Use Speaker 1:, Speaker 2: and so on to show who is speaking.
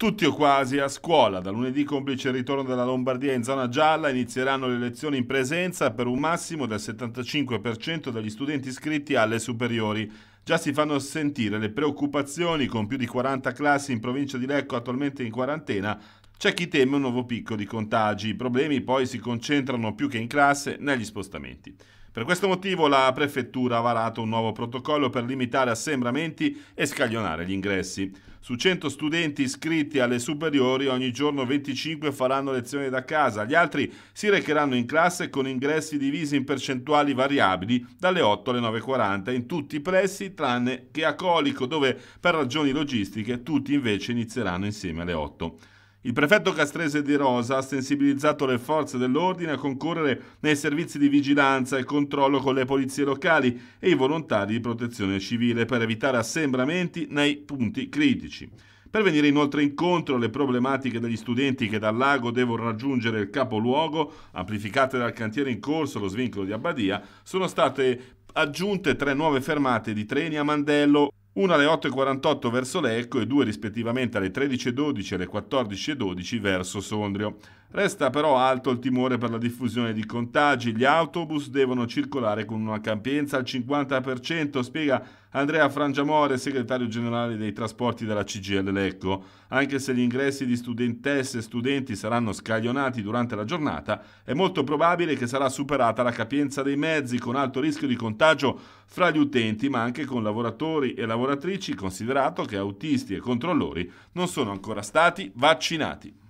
Speaker 1: Tutti o quasi a scuola, da lunedì complice il ritorno della Lombardia in zona gialla, inizieranno le lezioni in presenza per un massimo del 75% degli studenti iscritti alle superiori. Già si fanno sentire le preoccupazioni con più di 40 classi in provincia di Lecco attualmente in quarantena. C'è chi teme un nuovo picco di contagi. I problemi poi si concentrano più che in classe negli spostamenti. Per questo motivo la prefettura ha varato un nuovo protocollo per limitare assembramenti e scaglionare gli ingressi. Su 100 studenti iscritti alle superiori ogni giorno 25 faranno lezioni da casa, gli altri si recheranno in classe con ingressi divisi in percentuali variabili dalle 8 alle 9.40 in tutti i pressi tranne che a Colico dove per ragioni logistiche tutti invece inizieranno insieme alle 8. Il prefetto castrese di Rosa ha sensibilizzato le forze dell'ordine a concorrere nei servizi di vigilanza e controllo con le polizie locali e i volontari di protezione civile per evitare assembramenti nei punti critici. Per venire inoltre incontro alle problematiche degli studenti che dal lago devono raggiungere il capoluogo, amplificate dal cantiere in corso lo svincolo di Abbadia, sono state aggiunte tre nuove fermate di treni a Mandello, una alle 8.48 verso Lecco e due rispettivamente alle 13.12 e alle 14.12 verso Sondrio. Resta però alto il timore per la diffusione di contagi. Gli autobus devono circolare con una capienza al 50%, spiega Andrea Frangiamore, segretario generale dei trasporti della CGL Lecco. Anche se gli ingressi di studentesse e studenti saranno scaglionati durante la giornata, è molto probabile che sarà superata la capienza dei mezzi, con alto rischio di contagio fra gli utenti, ma anche con lavoratori e lavoratrici, considerato che autisti e controllori non sono ancora stati vaccinati.